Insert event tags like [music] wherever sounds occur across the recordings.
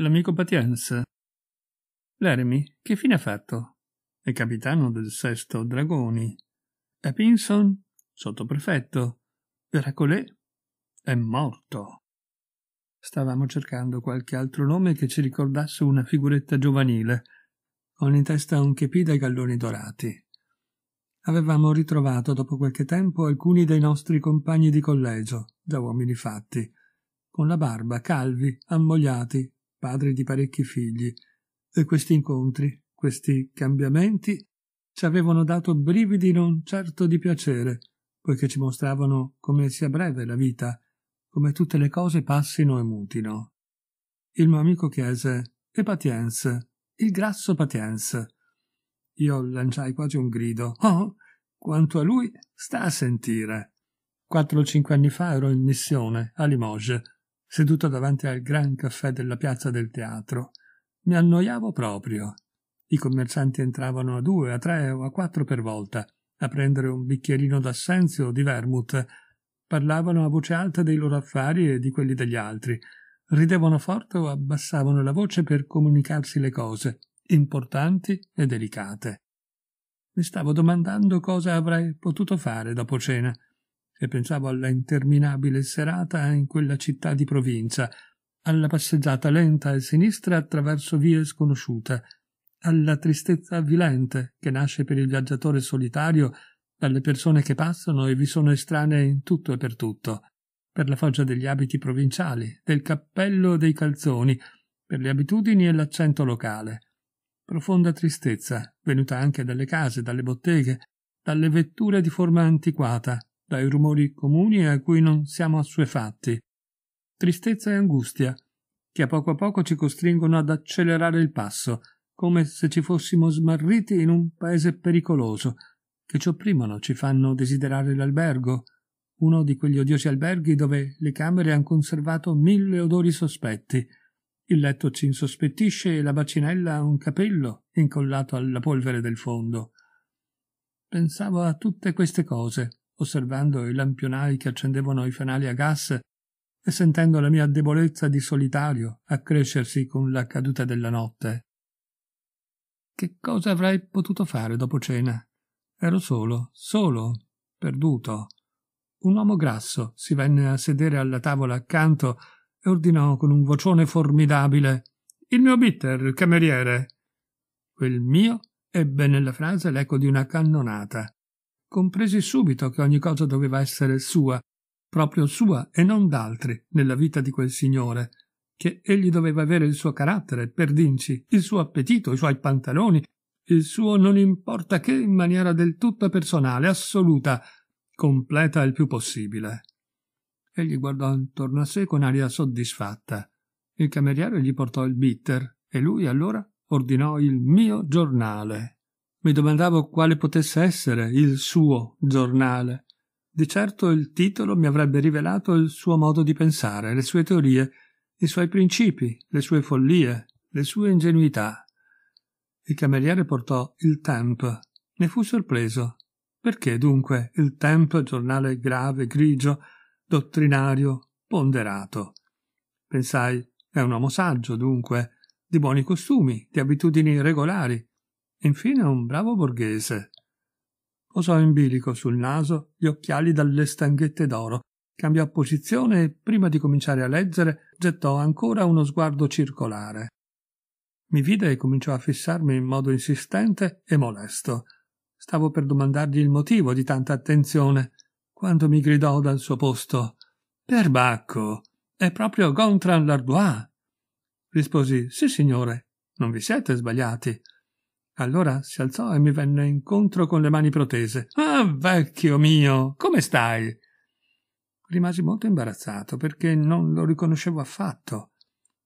L'amico Patience. L'Eremi, che fine ha fatto? È capitano del sesto Dragoni. È Pinson? Sottoprefetto. Racolè? È morto. Stavamo cercando qualche altro nome che ci ricordasse una figuretta giovanile, con in testa un chepì dai galloni dorati. Avevamo ritrovato dopo qualche tempo alcuni dei nostri compagni di collegio, da uomini fatti, con la barba calvi, ammogliati, padre di parecchi figli, e questi incontri, questi cambiamenti, ci avevano dato brividi non certo di piacere, poiché ci mostravano come sia breve la vita, come tutte le cose passino e mutino. Il mio amico chiese E Patience, il grasso Patience. Io lanciai quasi un grido. Oh, quanto a lui, sta a sentire. Quattro o cinque anni fa ero in missione a Limoges seduto davanti al gran caffè della piazza del teatro. Mi annoiavo proprio. I commercianti entravano a due, a tre o a quattro per volta, a prendere un bicchierino d'assenzio o di vermouth. Parlavano a voce alta dei loro affari e di quelli degli altri. Ridevano forte o abbassavano la voce per comunicarsi le cose, importanti e delicate. Mi stavo domandando cosa avrei potuto fare dopo cena se pensavo alla interminabile serata in quella città di provincia, alla passeggiata lenta e sinistra attraverso vie sconosciute, alla tristezza avvilente che nasce per il viaggiatore solitario dalle persone che passano e vi sono estranee in tutto e per tutto, per la foggia degli abiti provinciali, del cappello e dei calzoni, per le abitudini e l'accento locale. Profonda tristezza, venuta anche dalle case, dalle botteghe, dalle vetture di forma antiquata, dai rumori comuni a cui non siamo assuefatti. Tristezza e angustia, che a poco a poco ci costringono ad accelerare il passo, come se ci fossimo smarriti in un paese pericoloso, che ci opprimono, ci fanno desiderare l'albergo, uno di quegli odiosi alberghi dove le camere hanno conservato mille odori sospetti. Il letto ci insospettisce e la bacinella ha un capello incollato alla polvere del fondo. Pensavo a tutte queste cose, osservando i lampionai che accendevano i fanali a gas e sentendo la mia debolezza di solitario accrescersi con la caduta della notte. Che cosa avrei potuto fare dopo cena? Ero solo, solo, perduto. Un uomo grasso si venne a sedere alla tavola accanto e ordinò con un vocione formidabile Il mio bitter, cameriere. Quel mio ebbe nella frase l'eco di una cannonata compresi subito che ogni cosa doveva essere sua, proprio sua e non d'altri nella vita di quel signore, che egli doveva avere il suo carattere, per dinci, il suo appetito, i suoi pantaloni, il suo non importa che in maniera del tutto personale, assoluta, completa il più possibile. Egli guardò intorno a sé con aria soddisfatta. Il cameriere gli portò il bitter e lui allora ordinò il mio giornale. Mi domandavo quale potesse essere il suo giornale. Di certo il titolo mi avrebbe rivelato il suo modo di pensare, le sue teorie, i suoi principi, le sue follie, le sue ingenuità. Il cameriere portò il Temp. Ne fu sorpreso. Perché dunque il Temp, giornale grave, grigio, dottrinario, ponderato? Pensai, è un uomo saggio, dunque, di buoni costumi, di abitudini regolari, Infine un bravo borghese. Posò in bilico sul naso gli occhiali dalle stanghette d'oro, cambiò posizione e prima di cominciare a leggere gettò ancora uno sguardo circolare. Mi vide e cominciò a fissarmi in modo insistente e molesto. Stavo per domandargli il motivo di tanta attenzione, quando mi gridò dal suo posto Perbacco, è proprio Gontran Lardois. Risposi Sì, signore, non vi siete sbagliati. Allora si alzò e mi venne incontro con le mani protese. Ah, vecchio mio, come stai? Rimasi molto imbarazzato perché non lo riconoscevo affatto.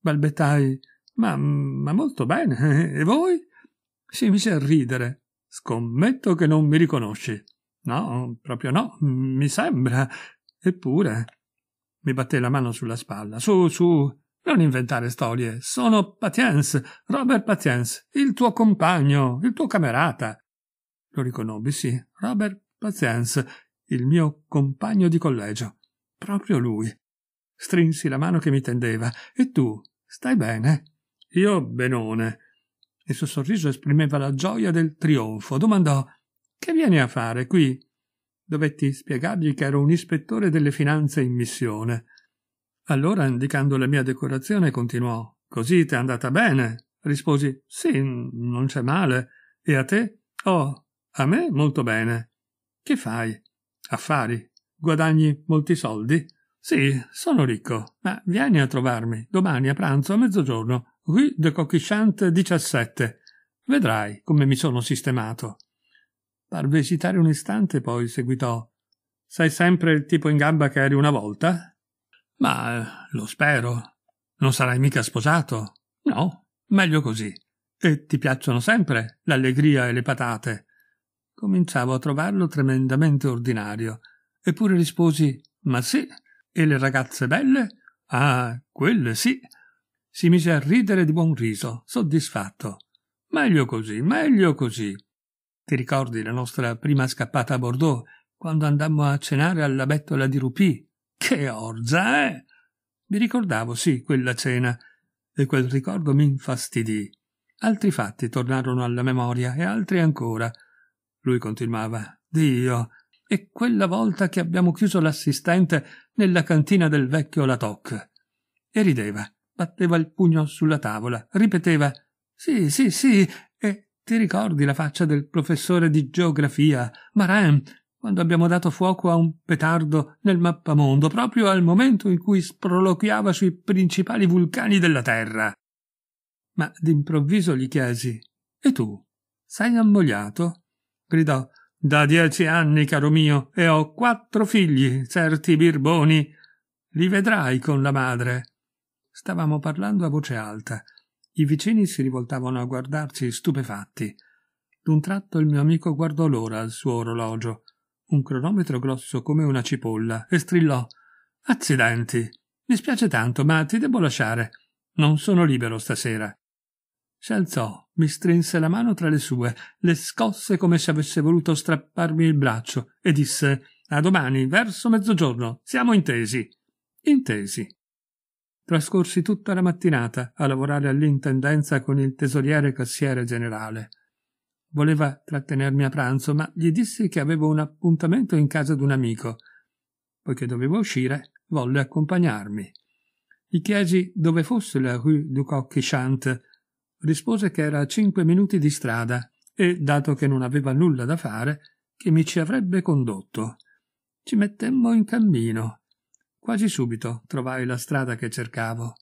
Balbettai, ma, ma molto bene. [laughs] E voi? Si mise a ridere. Scommetto che non mi riconosci. No, proprio no, mi sembra. Eppure. Mi batté la mano sulla spalla. Su, su, non inventare storie. Sono Patience, Robert Patience, il tuo compagno, il tuo camerata. Lo riconobbi, sì. Robert Patience, il mio compagno di collegio. Proprio lui. Strinsi la mano che mi tendeva. E tu? Stai bene? Io benone. Il suo sorriso esprimeva la gioia del trionfo. Domandò Che vieni a fare qui? Dovetti spiegargli che ero un ispettore delle finanze in missione. Allora, indicando la mia decorazione, continuò. Così t'è andata bene? Risposi. Sì, non c'è male. E a te? Oh, a me molto bene. Che fai? Affari. Guadagni molti soldi? Sì, sono ricco. Ma vieni a trovarmi domani a pranzo a mezzogiorno, rue de Coquichat 17. Vedrai come mi sono sistemato. Parve esitare un istante, poi seguitò. Sei sempre il tipo in gamba che eri una volta? Ma eh, lo spero. Non sarai mica sposato? No, meglio così. E ti piacciono sempre l'allegria e le patate? Cominciavo a trovarlo tremendamente ordinario, eppure risposi Ma sì. E le ragazze belle? Ah, quelle sì. Si mise a ridere di buon riso, soddisfatto. Meglio così, meglio così. Ti ricordi la nostra prima scappata a Bordeaux, quando andammo a cenare alla bettola di Rupì? Che orza, eh? Mi ricordavo, sì, quella cena, e quel ricordo mi infastidì. Altri fatti tornarono alla memoria, e altri ancora. Lui continuava. Dio, e quella volta che abbiamo chiuso l'assistente nella cantina del vecchio Latoc. E rideva, batteva il pugno sulla tavola, ripeteva Sì, sì, sì, e ti ricordi la faccia del professore di geografia, Marin, quando abbiamo dato fuoco a un petardo nel mappamondo proprio al momento in cui sproloquiava sui principali vulcani della Terra. Ma d'improvviso gli chiesi E tu? Sei ammogliato? gridò Da dieci anni, caro mio, e ho quattro figli, certi birboni. Li vedrai con la madre. Stavamo parlando a voce alta. I vicini si rivoltavano a guardarci stupefatti. D'un tratto il mio amico guardò l'ora al suo orologio un cronometro grosso come una cipolla e strillò Accidenti. Mi spiace tanto, ma ti devo lasciare. Non sono libero stasera. Si alzò, mi strinse la mano tra le sue, le scosse come se avesse voluto strapparmi il braccio e disse A domani, verso mezzogiorno. Siamo intesi. Intesi. Trascorsi tutta la mattinata a lavorare all'intendenza con il tesoriere cassiere generale. Voleva trattenermi a pranzo, ma gli dissi che avevo un appuntamento in casa d'un amico. Poiché dovevo uscire, volle accompagnarmi. Gli chiesi dove fosse la rue du Coq Chant. Rispose che era a cinque minuti di strada e, dato che non aveva nulla da fare, che mi ci avrebbe condotto. Ci mettemmo in cammino. Quasi subito trovai la strada che cercavo.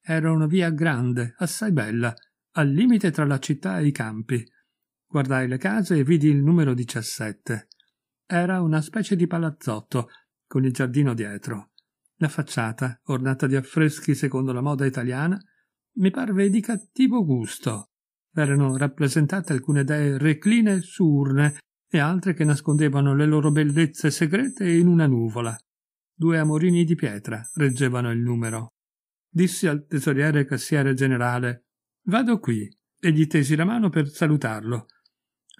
Era una via grande, assai bella, al limite tra la città e i campi Guardai le case e vidi il numero 17. Era una specie di palazzotto, con il giardino dietro. La facciata, ornata di affreschi secondo la moda italiana, mi parve di cattivo gusto. Erano rappresentate alcune dee recline su urne e altre che nascondevano le loro bellezze segrete in una nuvola. Due amorini di pietra reggevano il numero. Dissi al tesoriere cassiere generale Vado qui e gli tesi la mano per salutarlo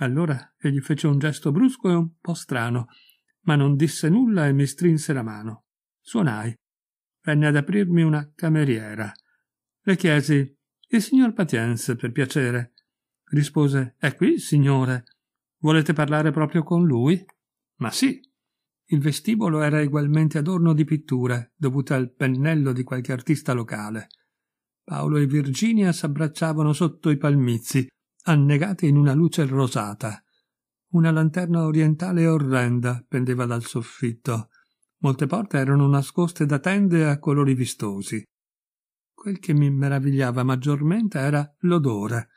allora egli fece un gesto brusco e un po strano, ma non disse nulla e mi strinse la mano. Suonai. Venne ad aprirmi una cameriera. Le chiesi Il signor Patience, per piacere. Rispose È qui, signore. Volete parlare proprio con lui? Ma sì. Il vestibolo era ugualmente adorno di pitture, dovute al pennello di qualche artista locale. Paolo e Virginia s'abbracciavano sotto i palmizi, annegate in una luce rosata. Una lanterna orientale orrenda pendeva dal soffitto. Molte porte erano nascoste da tende a colori vistosi. Quel che mi meravigliava maggiormente era l'odore,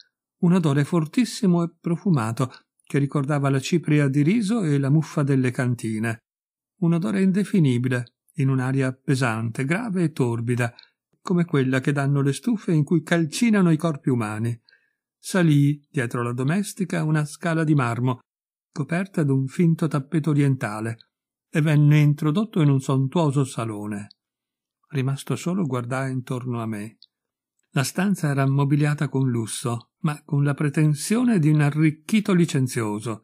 un odore fortissimo e profumato che ricordava la cipria di riso e la muffa delle cantine. Un odore indefinibile, in un'aria pesante, grave e torbida, come quella che danno le stufe in cui calcinano i corpi umani salì, dietro la domestica, una scala di marmo, coperta d'un finto tappeto orientale, e venne introdotto in un sontuoso salone. Rimasto solo guardai intorno a me. La stanza era ammobiliata con lusso, ma con la pretensione di un arricchito licenzioso.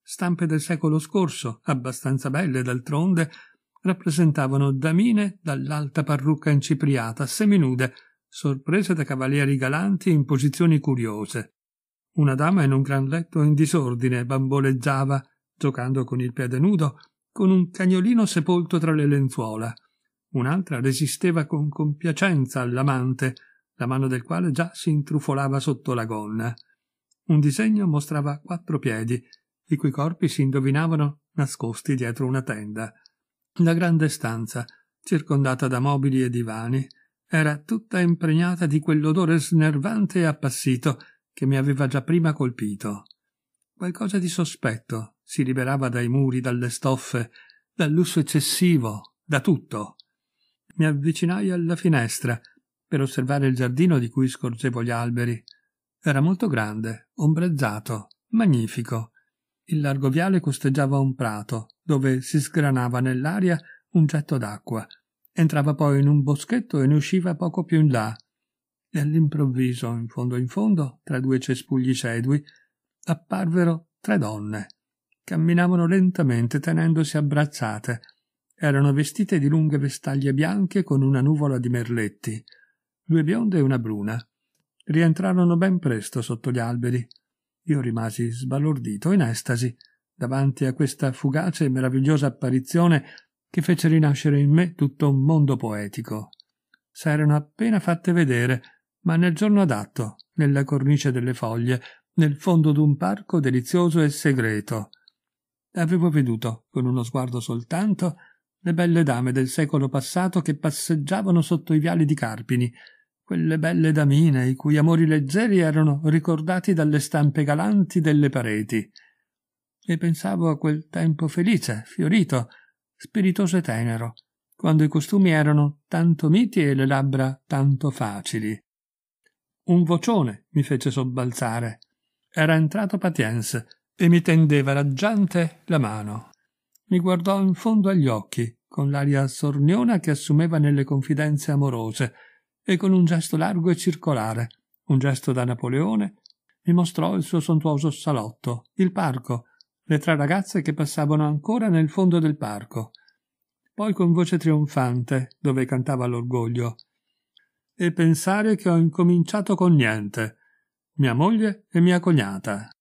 Stampe del secolo scorso, abbastanza belle d'altronde, rappresentavano damine dall'alta parrucca incipriata, seminude, sorprese da cavalieri galanti in posizioni curiose. Una dama in un gran letto in disordine bamboleggiava, giocando con il piede nudo, con un cagnolino sepolto tra le lenzuola. Un'altra resisteva con compiacenza all'amante, la mano del quale già si intrufolava sotto la gonna. Un disegno mostrava quattro piedi, i cui corpi si indovinavano nascosti dietro una tenda. La grande stanza, circondata da mobili e divani, era tutta impregnata di quell'odore snervante e appassito che mi aveva già prima colpito. Qualcosa di sospetto si liberava dai muri, dalle stoffe, dal lusso eccessivo, da tutto. Mi avvicinai alla finestra per osservare il giardino di cui scorgevo gli alberi. Era molto grande, ombreggiato, magnifico. Il largo viale costeggiava un prato, dove si sgranava nell'aria un getto d'acqua, Entrava poi in un boschetto e ne usciva poco più in là. E all'improvviso, in fondo in fondo, tra due cespugli cedui, apparvero tre donne. Camminavano lentamente, tenendosi abbracciate. Erano vestite di lunghe vestaglie bianche con una nuvola di merletti, due bionde e una bruna. Rientrarono ben presto sotto gli alberi. Io rimasi sbalordito, in estasi, davanti a questa fugace e meravigliosa apparizione che fece rinascere in me tutto un mondo poetico. S'erano appena fatte vedere, ma nel giorno adatto, nella cornice delle foglie, nel fondo d'un parco delizioso e segreto. Avevo veduto, con uno sguardo soltanto, le belle dame del secolo passato che passeggiavano sotto i viali di Carpini, quelle belle damine i cui amori leggeri erano ricordati dalle stampe galanti delle pareti. E pensavo a quel tempo felice, fiorito, spiritoso e tenero, quando i costumi erano tanto miti e le labbra tanto facili. Un vocione mi fece sobbalzare. Era entrato Patience e mi tendeva raggiante la mano. Mi guardò in fondo agli occhi, con l'aria sorniona che assumeva nelle confidenze amorose, e con un gesto largo e circolare, un gesto da Napoleone, mi mostrò il suo sontuoso salotto, il parco, le tre ragazze che passavano ancora nel fondo del parco. Poi con voce trionfante, dove cantava l'orgoglio. E pensare che ho incominciato con niente. Mia moglie e mia cognata.